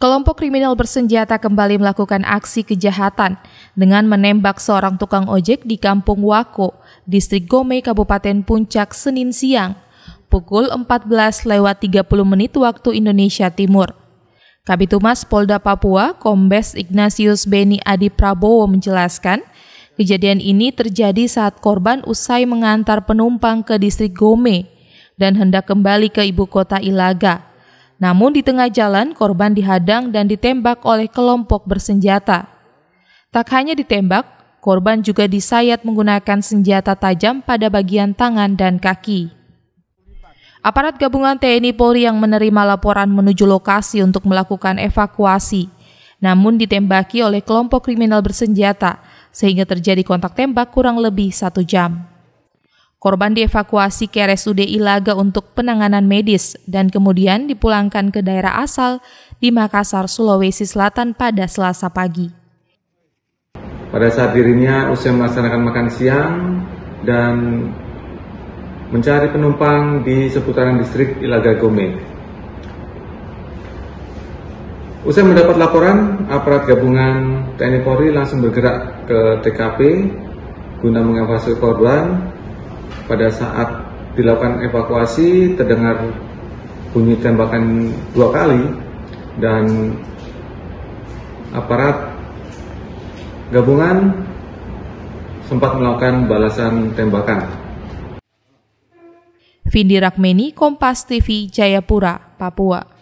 kelompok kriminal bersenjata kembali melakukan aksi kejahatan dengan menembak seorang tukang ojek di Kampung Wako, Distrik Gome, Kabupaten Puncak, Senin siang, pukul 14 lewat 30 menit waktu Indonesia Timur. Kabitumas Polda Papua, Kombes Ignatius Beni Adi Prabowo menjelaskan, kejadian ini terjadi saat korban usai mengantar penumpang ke distrik Gome dan hendak kembali ke ibu kota Ilaga. Namun di tengah jalan korban dihadang dan ditembak oleh kelompok bersenjata. Tak hanya ditembak, korban juga disayat menggunakan senjata tajam pada bagian tangan dan kaki. Aparat gabungan TNI Polri yang menerima laporan menuju lokasi untuk melakukan evakuasi, namun ditembaki oleh kelompok kriminal bersenjata, sehingga terjadi kontak tembak kurang lebih satu jam. Korban dievakuasi ke RSUD Ilaga untuk penanganan medis dan kemudian dipulangkan ke daerah asal di Makassar, Sulawesi Selatan pada Selasa pagi. Pada saat dirinya usai melaksanakan makan siang dan mencari penumpang di seputaran distrik Ilaga Gome. Usai mendapat laporan, aparat gabungan TNI Polri langsung bergerak ke TKP guna mengevakuasi korban pada saat dilakukan evakuasi terdengar bunyi tembakan dua kali dan aparat gabungan sempat melakukan balasan tembakan. Vindi Rakmeni, Kompas TV, Jayapura, Papua.